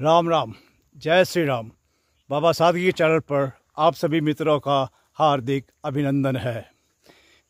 राम राम जय श्री राम बाबा सादगी चैनल पर आप सभी मित्रों का हार्दिक अभिनंदन है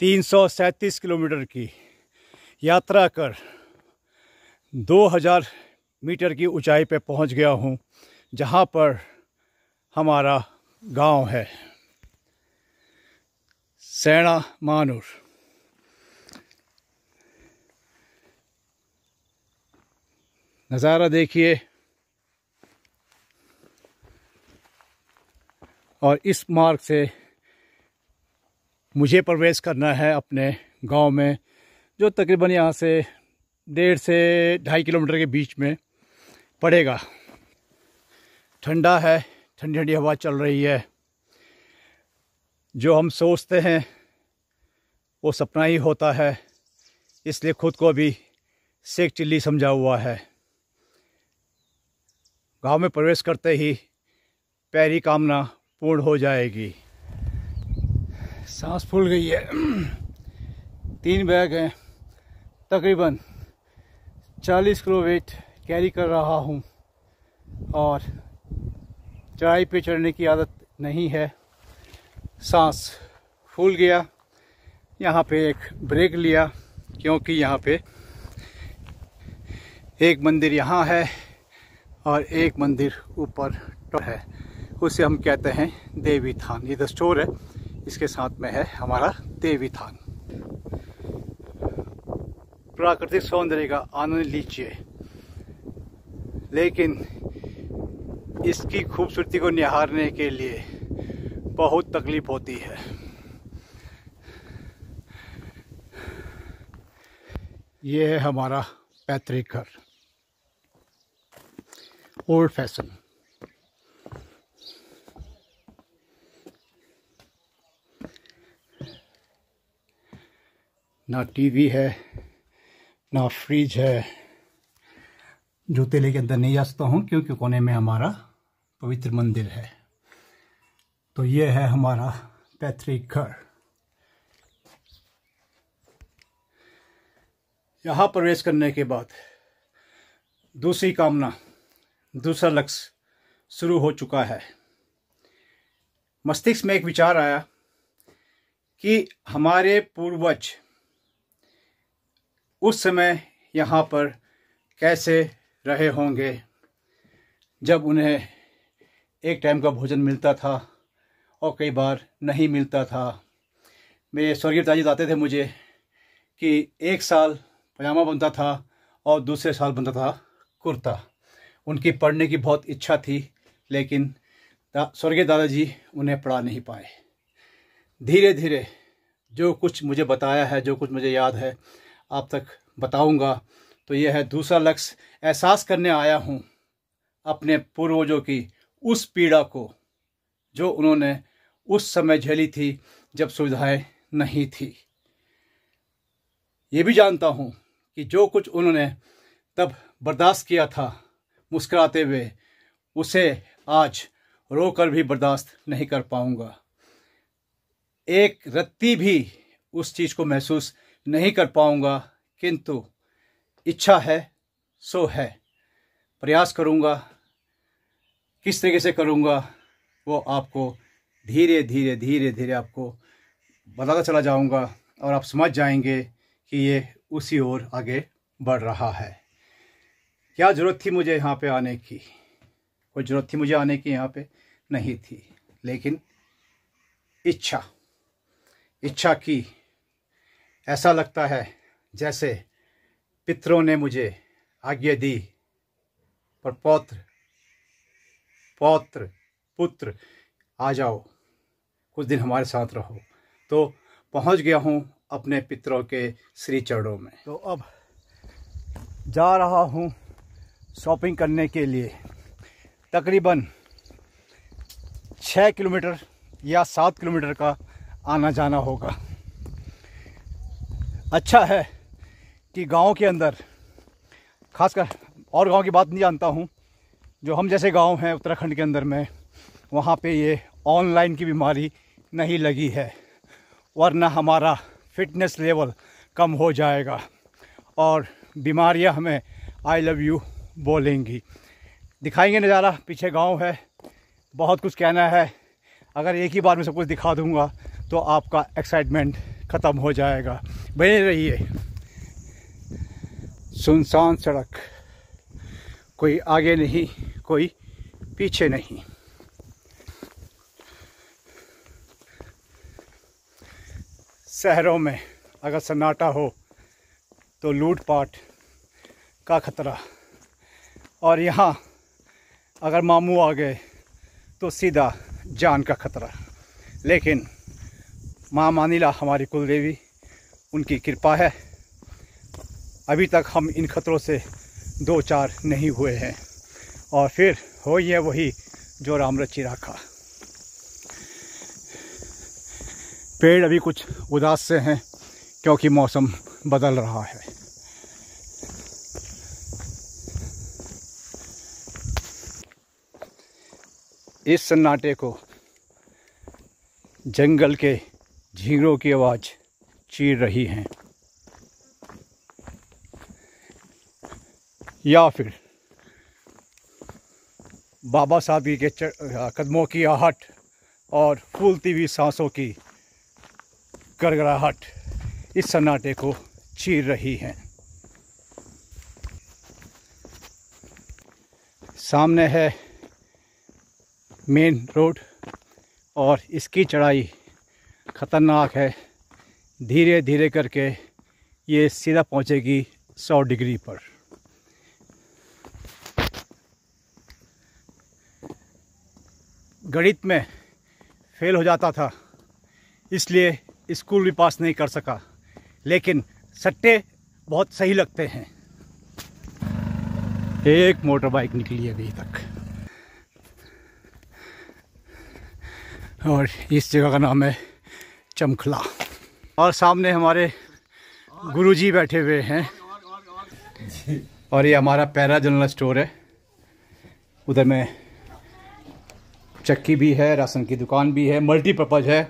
तीन किलोमीटर की यात्रा कर 2000 मीटर की ऊंचाई पर पहुंच गया हूं जहां पर हमारा गांव है सेना मानूर नज़ारा देखिए और इस मार्ग से मुझे प्रवेश करना है अपने गांव में जो तकरीबन यहाँ से डेढ़ से ढाई किलोमीटर के बीच में पड़ेगा ठंडा है ठंडी ठंडी हवा चल रही है जो हम सोचते हैं वो सपना ही होता है इसलिए खुद को अभी सेक चिल्ली समझा हुआ है गांव में प्रवेश करते ही पैरी कामना पूर्ण हो जाएगी सांस फूल गई है तीन बैग हैं तकरीबन 40 किलो वेट कैरी कर रहा हूँ और चढ़ाई पे चढ़ने की आदत नहीं है सांस फूल गया यहाँ पे एक ब्रेक लिया क्योंकि यहाँ पे एक मंदिर यहाँ है और एक मंदिर ऊपर है उसे हम कहते हैं देवी थान ये द स्टोर है इसके साथ में है हमारा देवी थान प्राकृतिक सौंदर्य का आनंद लीजिए लेकिन इसकी खूबसूरती को निहारने के लिए बहुत तकलीफ होती है ये है हमारा पैतृक घर ओल्ड फैशन ना टीवी है ना फ्रिज है जूते लेके अंदर नहीं जा सकता हूँ क्योंकि कोने में हमारा पवित्र मंदिर है तो ये है हमारा पैतृक घर यहाँ प्रवेश करने के बाद दूसरी कामना दूसरा लक्ष्य शुरू हो चुका है मस्तिष्क में एक विचार आया कि हमारे पूर्वज उस समय यहाँ पर कैसे रहे होंगे जब उन्हें एक टाइम का भोजन मिलता था और कई बार नहीं मिलता था मेरे स्वर्गीय पिताजी बताते थे मुझे कि एक साल पजामा बनता था और दूसरे साल बनता था कुर्ता उनकी पढ़ने की बहुत इच्छा थी लेकिन दा, स्वर्गीय दादाजी उन्हें पढ़ा नहीं पाए धीरे धीरे जो कुछ मुझे बताया है जो कुछ मुझे याद है आप तक बताऊंगा तो यह है दूसरा लक्ष्य एहसास करने आया हूं अपने पूर्वजों की उस पीड़ा को जो उन्होंने उस समय झेली थी जब सुविधाएं नहीं थी ये भी जानता हूं कि जो कुछ उन्होंने तब बर्दाश्त किया था मुस्कराते हुए उसे आज रोकर भी बर्दाश्त नहीं कर पाऊंगा एक रत्ती भी उस चीज़ को महसूस नहीं कर पाऊंगा किंतु इच्छा है सो है प्रयास करूँगा किस तरीके से करूँगा वो आपको धीरे धीरे धीरे धीरे आपको बताता चला जाऊंगा और आप समझ जाएंगे कि ये उसी ओर आगे बढ़ रहा है क्या ज़रूरत थी मुझे यहाँ पे आने की कोई ज़रूरत थी मुझे आने की यहाँ पे नहीं थी लेकिन इच्छा इच्छा की ऐसा लगता है जैसे पितरों ने मुझे आज्ञा दी पर पौत्र पौत्र पुत्र आ जाओ कुछ दिन हमारे साथ रहो तो पहुंच गया हूं अपने पितरों के श्री चरणों में तो अब जा रहा हूं शॉपिंग करने के लिए तकरीबन छः किलोमीटर या सात किलोमीटर का आना जाना होगा अच्छा है कि गांव के अंदर खासकर और गांव की बात नहीं जानता हूँ जो हम जैसे गांव हैं उत्तराखंड के अंदर में वहाँ पे ये ऑनलाइन की बीमारी नहीं लगी है वरना हमारा फिटनेस लेवल कम हो जाएगा और बीमारियां हमें आई लव यू बोलेंगी दिखाएंगे नज़ारा पीछे गांव है बहुत कुछ कहना है अगर एक ही बार में सब कुछ दिखा दूंगा तो आपका एक्साइटमेंट ख़त्म हो जाएगा बने रहिए सुनसान सड़क कोई आगे नहीं कोई पीछे नहीं शहरों में अगर सन्नाटा हो तो लूटपाट का खतरा और यहाँ अगर मामू आ गए तो सीधा जान का खतरा लेकिन माँ मानिला हमारी कुलदेवी उनकी कृपा है अभी तक हम इन खतरों से दो चार नहीं हुए हैं और फिर हो ही है वही जो राम रचि राखा पेड़ अभी कुछ उदास से हैं क्योंकि मौसम बदल रहा है इस सन्नाटे को जंगल के झींगों की आवाज़ चीर रही हैं या फिर बाबा साहबी के कदमों की आहट और फूलती हुई सांसों की गड़गड़ाहट इस सन्नाटे को चीर रही हैं सामने है मेन रोड और इसकी चढ़ाई ख़तरनाक है धीरे धीरे करके ये सीधा पहुंचेगी 100 डिग्री पर गणित में फेल हो जाता था इसलिए स्कूल भी पास नहीं कर सका लेकिन सट्टे बहुत सही लगते हैं एक मोटर बाइक निकली अभी तक और इस जगह का नाम है चमखला और सामने हमारे गुरुजी बैठे हुए हैं और ये हमारा पैरा जनरल स्टोर है उधर में चक्की भी है राशन की दुकान भी है मल्टीपर्पज़ है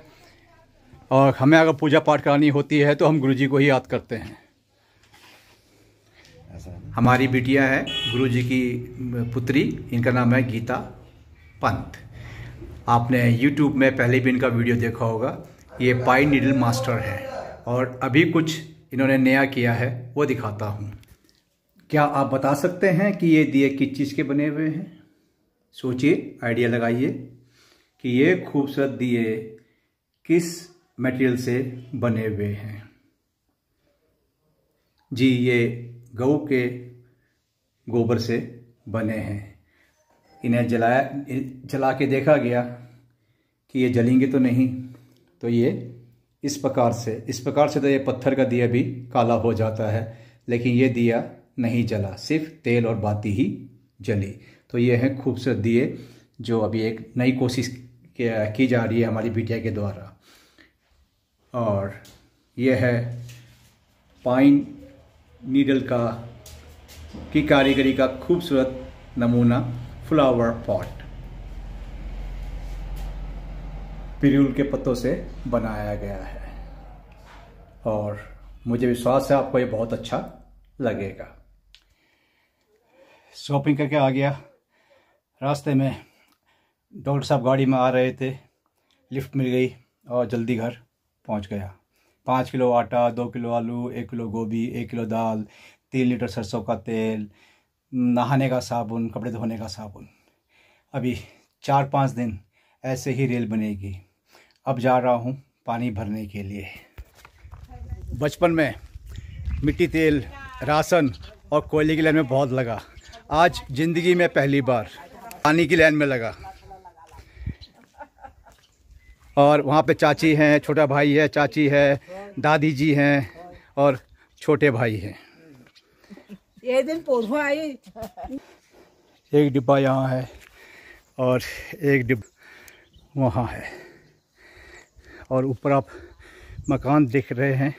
और हमें अगर पूजा पाठ करानी होती है तो हम गुरुजी को ही याद करते हैं हमारी बिटिया है गुरुजी की पुत्री इनका नाम है गीता पंत आपने यूट्यूब में पहले भी इनका वीडियो देखा होगा ये पाई नीडल मास्टर है और अभी कुछ इन्होंने नया किया है वो दिखाता हूँ क्या आप बता सकते हैं कि ये दिए किस चीज़ के बने हुए हैं सोचिए आइडिया लगाइए कि ये खूबसूरत दिए किस मटेरियल से बने हुए हैं जी ये गऊ के गोबर से बने हैं इन्हें जलाया जला के देखा गया कि ये जलेंगे तो नहीं तो ये इस प्रकार से इस प्रकार से तो ये पत्थर का दिया भी काला हो जाता है लेकिन ये दिया नहीं जला सिर्फ तेल और बाती ही जली तो ये है खूबसूरत दिए जो अभी एक नई कोशिश की जा रही है हमारी बिटिया के द्वारा और ये है पाइन नीडल का की कारीगरी का खूबसूरत नमूना फ्लावर पॉट पिरुल के पत्तों से बनाया गया है और मुझे विश्वास है आपको ये बहुत अच्छा लगेगा शॉपिंग करके आ गया रास्ते में डॉक्टर साहब गाड़ी में आ रहे थे लिफ्ट मिल गई और जल्दी घर पहुंच गया पाँच किलो आटा दो किलो आलू एक किलो गोभी एक किलो दाल तीन लीटर सरसों का तेल नहाने का साबुन कपड़े धोने का साबुन अभी चार पाँच दिन ऐसे ही रेल बनेगी अब जा रहा हूँ पानी भरने के लिए बचपन में मिट्टी तेल राशन और कोयले की लाइन में बहुत लगा आज ज़िंदगी में पहली बार पानी की लाइन में लगा और वहाँ पे चाची हैं छोटा भाई है चाची है दादी जी हैं और छोटे भाई हैं ये दिन आई एक डिब्बा यहाँ है और एक डिब्बा वहाँ है और ऊपर आप मकान देख रहे हैं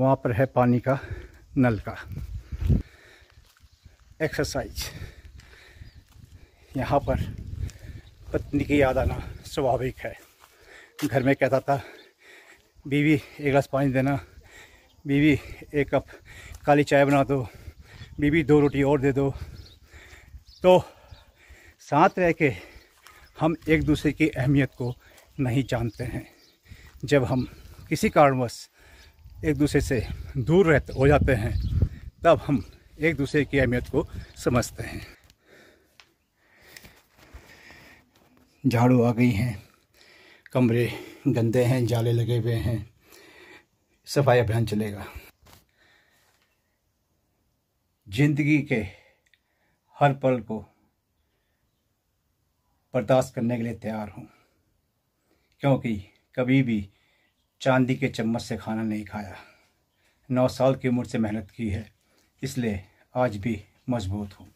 वहाँ पर है पानी का नल का एक्सरसाइज यहाँ पर पत्नी की याद आना स्वाभाविक है घर में कहता था बीवी एक गिलास पानी देना बीवी एक कप काली चाय बना दो बीवी दो रोटी और दे दो तो साथ रह के हम एक दूसरे की अहमियत को नहीं जानते हैं जब हम किसी कारणवश एक दूसरे से दूर रहते हो जाते हैं तब हम एक दूसरे की अहमियत को समझते हैं झाड़ू आ गई हैं कमरे गंदे हैं जाले लगे हुए हैं सफाई अभियान चलेगा जिंदगी के हर पल को बर्दाश्त करने के लिए तैयार हूँ क्योंकि कभी भी चांदी के चम्मच से खाना नहीं खाया नौ साल की उम्र से मेहनत की है इसलिए आज भी मजबूत हूँ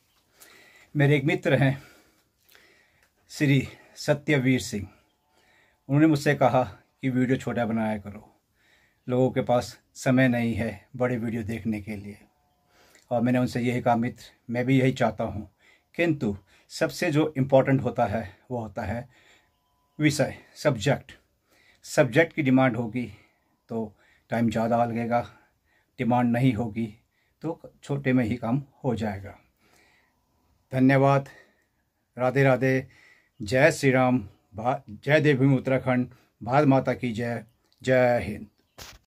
मेरे एक मित्र हैं श्री सत्यवीर सिंह उन्होंने मुझसे कहा कि वीडियो छोटा बनाया करो लोगों के पास समय नहीं है बड़े वीडियो देखने के लिए और मैंने उनसे यही कहा मित्र मैं भी यही चाहता हूँ किंतु सबसे जो इम्पोर्टेंट होता है वो होता है विषय सब्जेक्ट सब्जेक्ट की डिमांड होगी तो टाइम ज़्यादा लगेगा डिमांड नहीं होगी तो छोटे में ही काम हो जाएगा धन्यवाद राधे राधे जय श्री राम भा जय देवी उत्तराखंड भारत माता की जय जय हिंद